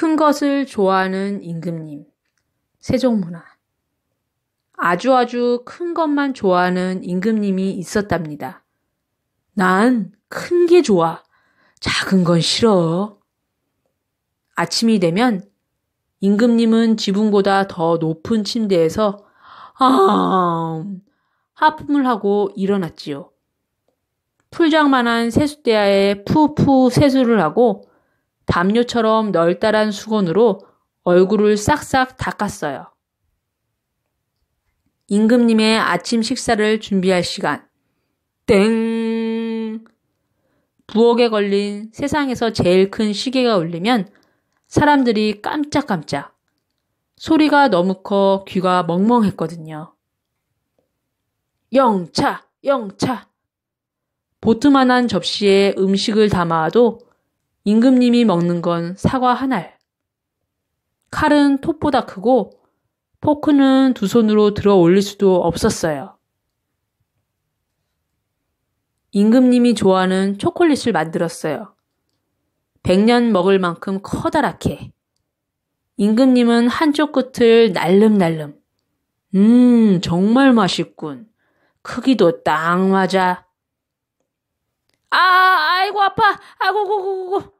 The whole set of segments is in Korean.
큰 것을 좋아하는 임금님. 세종문화. 아주 아주 큰 것만 좋아하는 임금님이 있었답니다. 난 큰 게 좋아. 작은 건 싫어. 아침이 되면 임금님은 지붕보다 더 높은 침대에서 아 하품을 하고 일어났지요. 풀장만한 세숫대야에 푸푸 세수를 하고 담요처럼 널따란 수건으로 얼굴을 싹싹 닦았어요. 임금님의 아침 식사를 준비할 시간. 땡! 부엌에 걸린 세상에서 제일 큰 시계가 울리면 사람들이 깜짝깜짝. 소리가 너무 커 귀가 멍멍했거든요. 영차! 영차! 보트만한 접시에 음식을 담아도 임금님이 먹는 건 사과 한 알. 칼은 톱보다 크고 포크는 두 손으로 들어 올릴 수도 없었어요. 임금님이 좋아하는 초콜릿을 만들었어요. 백년 먹을 만큼 커다랗게. 임금님은 한쪽 끝을 날름날름. 음, 정말 맛있군. 크기도 딱 맞아. 아, 아이고, 아파. 아이고, 고고고고.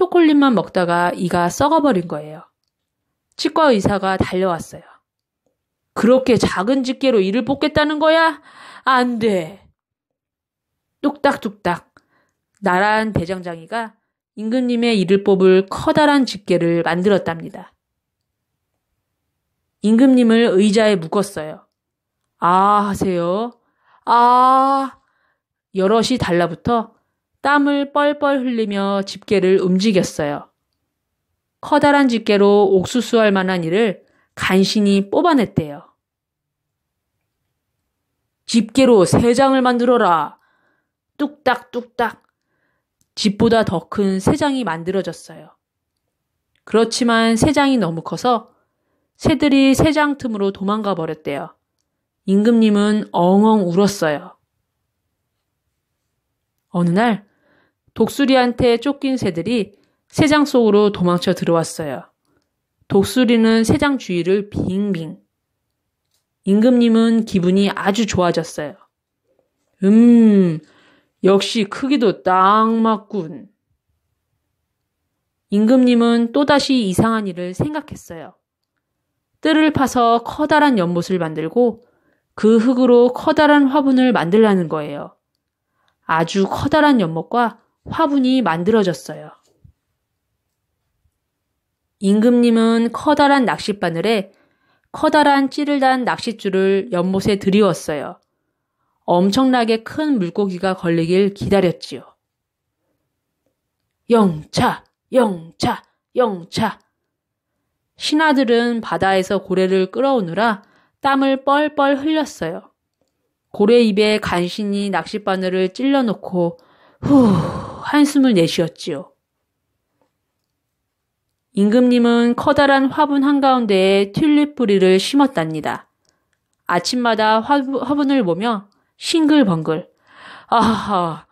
초콜릿만 먹다가 이가 썩어버린 거예요. 치과 의사가 달려왔어요. 그렇게 작은 집게로 이를 뽑겠다는 거야? 안 돼. 뚝딱뚝딱 나란 대장장이가 임금님의 이를 뽑을 커다란 집게를 만들었답니다. 임금님을 의자에 묶었어요. 아 하세요. 아 여럿이 달라붙어 땀을 뻘뻘 흘리며 집게를 움직였어요. 커다란 집게로 옥수수할 만한 일을 간신히 뽑아냈대요. 집게로 세 장을 만들어라. 뚝딱뚝딱. 집보다 더 큰 세 장이 만들어졌어요. 그렇지만 세 장이 너무 커서 새들이 세 장 틈으로 도망가 버렸대요. 임금님은 엉엉 울었어요. 어느 날 독수리한테 쫓긴 새들이 새장 속으로 도망쳐 들어왔어요. 독수리는 새장 주위를 빙빙. 임금님은 기분이 아주 좋아졌어요. 음, 역시 크기도 딱 맞군. 임금님은 또다시 이상한 일을 생각했어요. 뜰을 파서 커다란 연못을 만들고 그 흙으로 커다란 화분을 만들라는 거예요. 아주 커다란 연못과 화분이 만들어졌어요. 임금님은 커다란 낚싯바늘에 커다란 찌를 단 낚싯줄을 연못에 들이웠어요. 엄청나게 큰 물고기가 걸리길 기다렸지요. 영차, 영차, 영차. 신하들은 바다에서 고래를 끌어오느라 땀을 뻘뻘 흘렸어요. 고래 입에 간신히 낚싯바늘을 찔러놓고 후 한숨을 내쉬었지요. 임금님은 커다란 화분 한가운데에 튤립 뿌리를 심었답니다. 아침마다 화분을 보며 싱글벙글 아하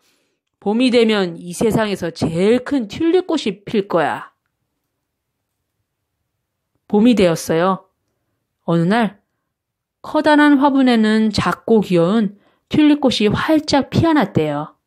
봄이 되면 이 세상에서 제일 큰 튤립꽃이 필 거야. 봄이 되었어요. 어느 날 커다란 화분에는 작고 귀여운 튤립꽃이 활짝 피어났대요.